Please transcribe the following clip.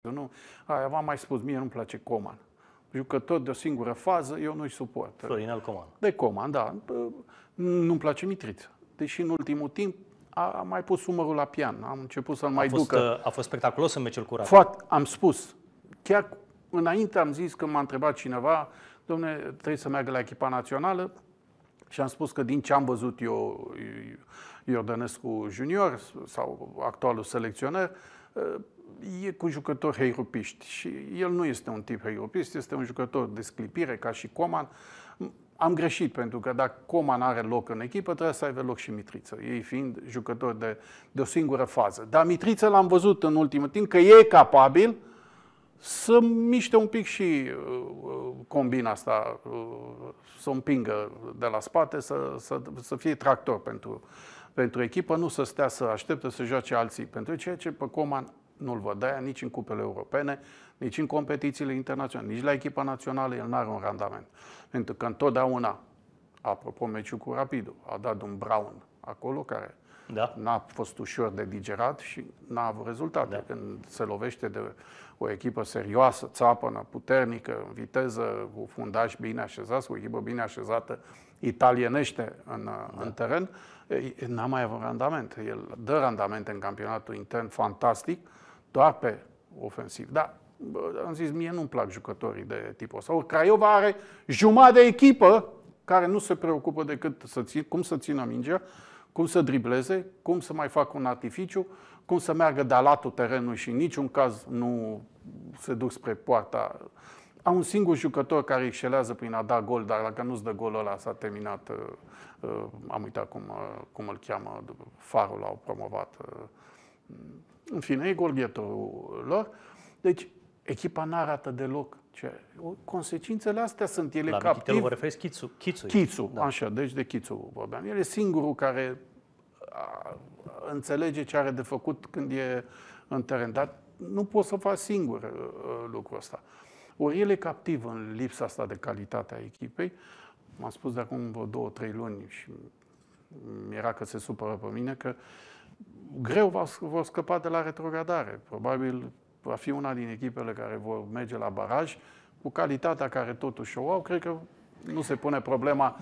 Eu nu, aia v-am mai spus, mie nu-mi place Coman. Jucător de o singură fază, eu nu-i suport. Florinel Coman. De Coman, da. Nu-mi place Mitriță. Deși în ultimul timp a mai pus umărul la pian. Am început să-l mai a fost, ducă. Uh, a fost spectaculos în meciul cu Foarte, am spus. Chiar înainte am zis că m-a întrebat cineva, domne, trebuie să meargă la echipa națională și am spus că din ce am văzut eu Iordănescu junior sau actualul selecționer, uh, e cu jucători heiropiști și el nu este un tip heiropist, este un jucător de sclipire ca și Coman. Am greșit pentru că dacă Coman are loc în echipă, trebuie să aibă loc și Mitriță, ei fiind jucători de, de o singură fază. Dar Mitriță l-am văzut în ultimul timp că e capabil să miște un pic și uh, uh combina asta, uh, să o împingă de la spate, să, să, să fie tractor pentru, pentru echipă, nu să stea să aștepte să joace alții. Pentru ceea ce pe Coman nu-l văd de aia nici în cupele europene, nici în competițiile internaționale, nici la echipa națională el n-are un randament. Pentru că întotdeauna, apropo, meciul cu Rapidul, a dat un Brown acolo care da. n-a fost ușor de digerat și n-a avut rezultate. Da. Când se lovește de o echipă serioasă, țapănă, puternică, în viteză, cu fundaj bine așezat, cu o echipă bine așezată, italienește în, da. în teren, n-a mai avut randament. El dă randament în campionatul intern fantastic, doar pe ofensiv. Da, am zis, mie nu-mi plac jucătorii de tipul ăsta. Or, Craiova are jumătate de echipă care nu se preocupă decât să țin, cum să țină mingea, cum să dribleze, cum să mai facă un artificiu, cum să meargă de latul terenului și în niciun caz nu se duc spre poarta. Au un singur jucător care excelează prin a da gol, dar dacă nu-ți dă golul ăla s-a terminat, uh, uh, am uitat cum, uh, cum îl cheamă, farul l-au promovat în fine, e gol lor. Deci, echipa nu arată deloc. Ce... Consecințele astea sunt ele La captiv. vă referi Chițu. Chițu, Chițu da. așa, deci de Chițu vorbeam. El e singurul care înțelege ce are de făcut când e în teren. Dar nu poți să faci singur uh, lucrul ăsta. Ori el e captiv în lipsa asta de calitate a echipei. M-am spus de acum vreo două, trei luni și era că se supără pe mine că uh, greu va, vor scăpa de la retrogradare. Probabil va fi una din echipele care vor merge la baraj cu calitatea care totuși o au. Cred că nu se pune problema